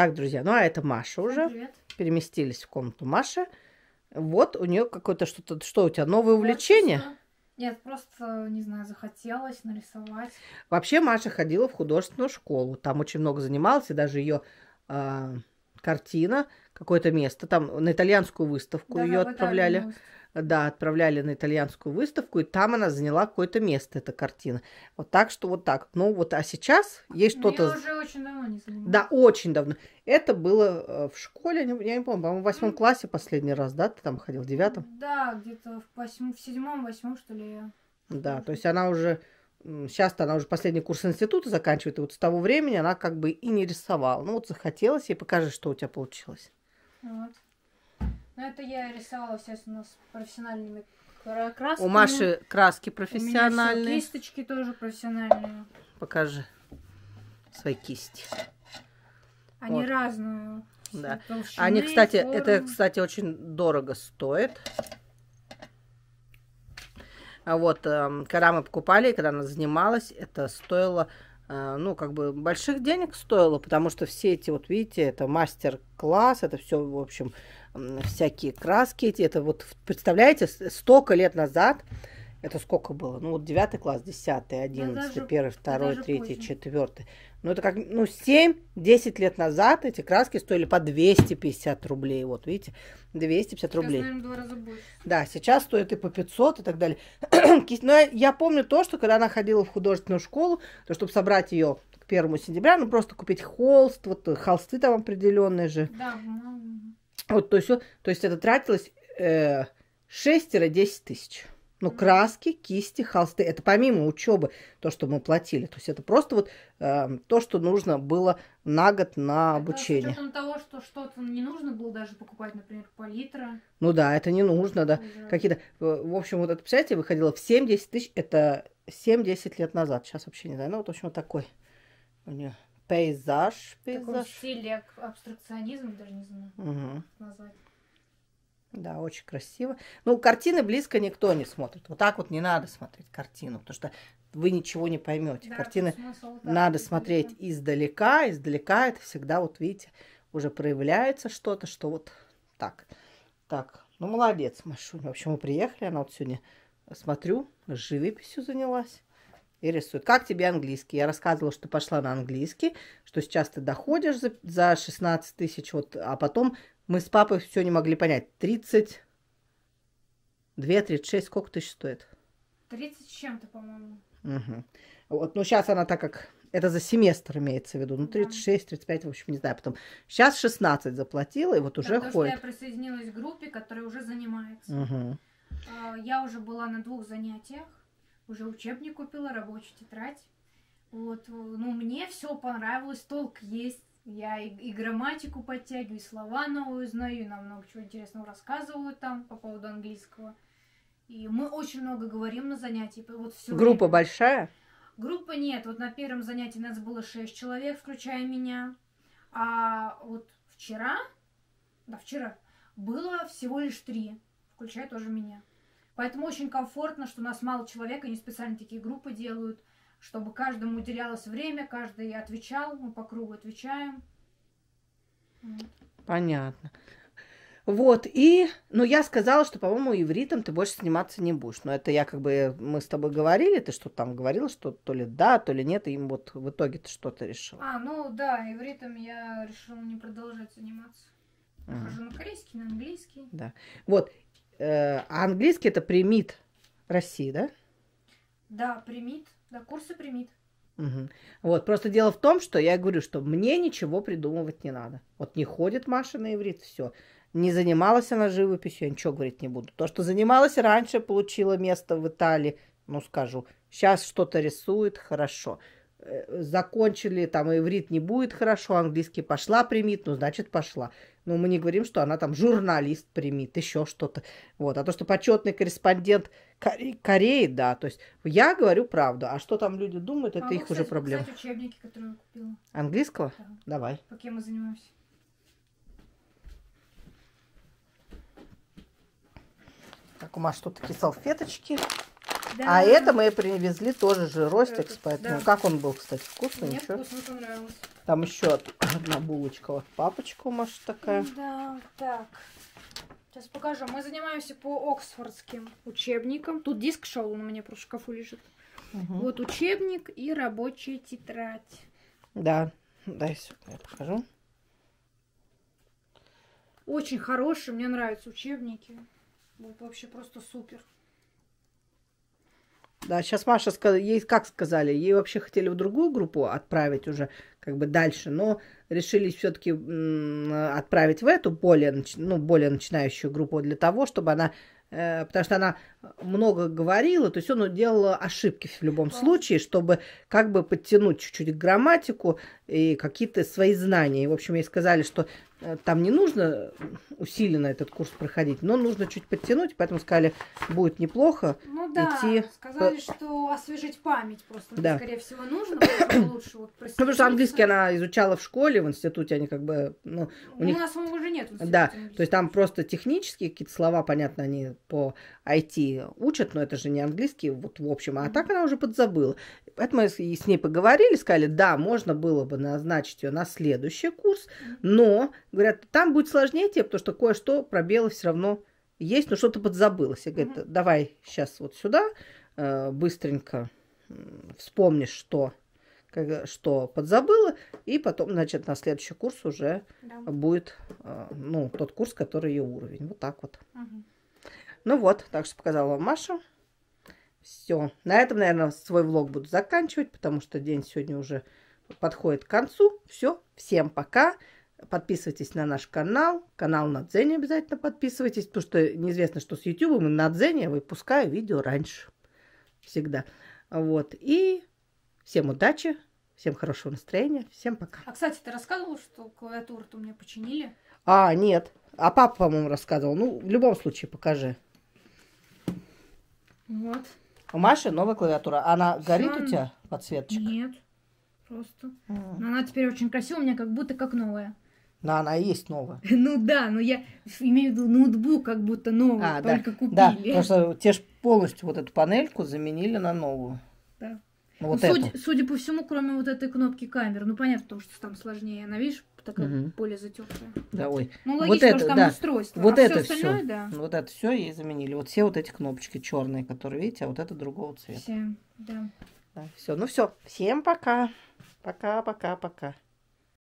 Так, друзья, ну а это Маша уже. Привет. Переместились в комнату Маши. Вот у нее какое-то что-то... Что у тебя, новое увлечение? Нет, просто, не знаю, захотелось нарисовать. Вообще Маша ходила в художественную школу. Там очень много занималась, и даже ее... Её а, картина, какое-то место, там на итальянскую выставку да, ее отправляли. Да, отправляли на итальянскую выставку, и там она заняла какое-то место, эта картина. Вот так что вот так. Ну вот, а сейчас есть ну, что-то... Я уже очень давно не занималась. Да, очень давно. Это было э, в школе, я не помню, по-моему, в восьмом классе последний раз, да, ты там ходил, в девятом? Да, где-то в, седьмом, восьмом, что ли, я. Да, то есть она уже Сейчас-то она уже последний курс института заканчивает, и вот с того времени она как бы и не рисовала. Ну вот захотелось, ей покажи, что у тебя получилось. Вот. Ну это я рисовала, естественно, с профессиональными красками. У Маши краски профессиональные. У меня кисточки тоже профессиональные. Покажи свои кисти. Они вот. разные. Да. Они, кстати, формы. это, кстати, очень дорого стоит. А вот, эм, когда мы покупали, когда она занималась, это стоило, э, ну, как бы больших денег стоило, потому что все эти, вот видите, это мастер-класс, это все, в общем, всякие краски эти, это вот, представляете, столько лет назад это сколько было? Ну, вот девятый класс, десятый, одиннадцатый, первый, второй, третий, четвертый. Ну, это как, ну, семь-десять лет назад эти краски стоили по 250 рублей. Вот, видите, 250 сейчас, рублей. Наверное, два раза больше. Да, сейчас стоит и по 500 и так далее. Но я, я помню то, что когда она ходила в художественную школу, то чтобы собрать ее к первому сентября, ну, просто купить холст, вот э, холсты там определенные же. Да. Вот, то есть, то есть это тратилось э, 6-10 тысяч. Ну, краски, кисти, холсты. Это помимо учебы, то, что мы платили. То есть это просто вот э, то, что нужно было на год на обучение. Это с учетом того, что что-то не нужно было даже покупать, например, палитра. Ну да, это не нужно, да. Уже... Какие-то, э, в общем, вот это, представляете, выходило в 7-10 тысяч, это 7-10 лет назад. Сейчас вообще не знаю. Ну, вот, в общем, вот такой у нее пейзаж. пейзаж. Такой стиль абстракционизм, даже не знаю, угу. назвать. Да, очень красиво. Ну, картины близко никто не смотрит. Вот так вот не надо смотреть картину, потому что вы ничего не поймете. Да, Картины смысл, да, надо издалека. смотреть издалека. Издалека это всегда, вот видите, уже проявляется что-то, что вот так. Так, ну молодец, Машуня. В общем, мы приехали, она вот сегодня, смотрю, живописью занялась и рисует. Как тебе английский? Я рассказывала, что пошла на английский, что сейчас ты доходишь за, за 16 тысяч, вот, а потом мы с папой все не могли понять. 30... 2, 36, сколько тысяч стоит? 30 с чем-то, по-моему. Угу. Вот, ну, сейчас она так как... Это за семестр имеется в виду. Ну, 36, 35, в общем, не знаю. Потом сейчас 16 заплатила, и вот уже Потому ходит. Потому что я присоединилась к группе, которая уже занимается. Угу. Я уже была на двух занятиях, уже учебник купила, рабочую тетрадь. Вот, ну, мне все понравилось, толк есть. Я и, и грамматику подтягиваю, и слова новые знаю, и нам много чего интересного рассказывают там по поводу английского. И мы очень много говорим на занятии. Вот все Группа время. большая? Группа нет. Вот на первом занятии нас было шесть человек, включая меня. А вот вчера, да, вчера, было всего лишь три, включая тоже меня. Поэтому очень комфортно, что у нас мало человек, они специально такие группы делают – чтобы каждому уделялось время, каждый отвечал, мы по кругу отвечаем. Понятно. Вот, и, ну, я сказала, что, по-моему, ивритом ты больше сниматься не будешь. Но это я как бы, мы с тобой говорили, ты что там говорила, что то ли да, то ли нет, и им вот в итоге ты что-то решила. А, ну да, ивритом я решила не продолжать заниматься. А. Хожу на корейский, на английский. Да. Вот, э, а английский это примит России, да? Да, примит. Да, курсы примит. Угу. Вот, просто дело в том, что я говорю, что мне ничего придумывать не надо. Вот не ходит Маша на иврит, все. Не занималась она живописью, я ничего говорить не буду. То, что занималась раньше, получила место в Италии, ну скажу. Сейчас что-то рисует, хорошо. Э, закончили, там иврит не будет хорошо, английский пошла примит, ну значит пошла. Ну мы не говорим, что она там журналист примет, еще что-то. Вот. А то, что почетный корреспондент Кореи, да. То есть я говорю правду. А что там люди думают, это Могу, их уже проблема. учебники, которые я купила. Английского? Да. Давай. По мы занимаемся? Так, у Маш тут такие салфеточки. Да. А это мы привезли тоже же ростик, поэтому да. как он был, кстати, вкусный? Мне ничего? вкусно понравился. Там еще одна булочка. Вот папочка у Маши такая. Да, так. Сейчас покажу. Мы занимаемся по оксфордским учебникам. Тут диск шел, он у меня просто в шкафу лежит. Угу. Вот учебник и рабочая тетрадь. Да, дай сюда я покажу. Очень хорошие, мне нравятся учебники. Вот вообще просто супер. Да, сейчас Маша, ей как сказали, ей вообще хотели в другую группу отправить уже как бы дальше, но решили все-таки отправить в эту более, ну, более начинающую группу для того, чтобы она Э, потому что она много говорила, то есть он делал ошибки в любом случае, чтобы как бы подтянуть чуть-чуть грамматику и какие-то свои знания. И, в общем, ей сказали, что э, там не нужно усиленно этот курс проходить, но нужно чуть подтянуть, поэтому сказали, будет неплохо ну, да, идти. сказали, по... что освежить память просто, ну, да. скорее всего, нужно, потому лучше вот просидеть. Ну, потому что английский она изучала в школе, в институте, они как бы, ну, у, у них... нас он уже нет Да, то есть там просто технические какие-то слова, понятно, они по IT учат, но это же не английский, вот в общем, а так она уже подзабыла. Поэтому мы с, ней поговорили, сказали, да, можно было бы назначить ее на следующий курс, но, говорят, там будет сложнее тебе, потому что кое-что пробелы все равно есть, но что-то подзабылось. Я говорю, давай сейчас вот сюда э, быстренько вспомнишь, что как, что подзабыла, и потом, значит, на следующий курс уже да. будет э, ну, тот курс, который ее уровень. Вот так вот. Угу. Ну вот, так что показала вам Маша. Все. На этом, наверное, свой влог буду заканчивать, потому что день сегодня уже подходит к концу. Все. Всем пока. Подписывайтесь на наш канал. Канал на Дзене обязательно подписывайтесь, потому что неизвестно, что с YouTube и на Дзене я выпускаю видео раньше. Всегда. Вот. И всем удачи, всем хорошего настроения, всем пока. А, кстати, ты рассказывала, что клавиатуру-то мне починили? А, нет. А папа, по-моему, рассказывал. Ну, в любом случае, покажи. Вот. У Маши новая клавиатура. Она Сам... горит у тебя подсветочка? Нет. Просто. А. Но она теперь очень красивая, у меня как будто как новая. Но она и есть новая. ну да, но я имею в виду ноутбук как будто новый, а, только да. купили. Да, потому что те же полностью вот эту панельку заменили на новую. Да. Вот ну, судя, судя по всему, кроме вот этой кнопки камеры, ну понятно, потому что там сложнее, она, видишь, такая угу. более затекшая. Да, ой. Ну, логично, вот это, да. устройство. Вот а это все, остальное, все. Да. Вот это все ей заменили. Вот все вот эти кнопочки черные, которые видите, а вот это другого цвета. Все, да. да все, ну все. Всем пока. Пока, пока, пока.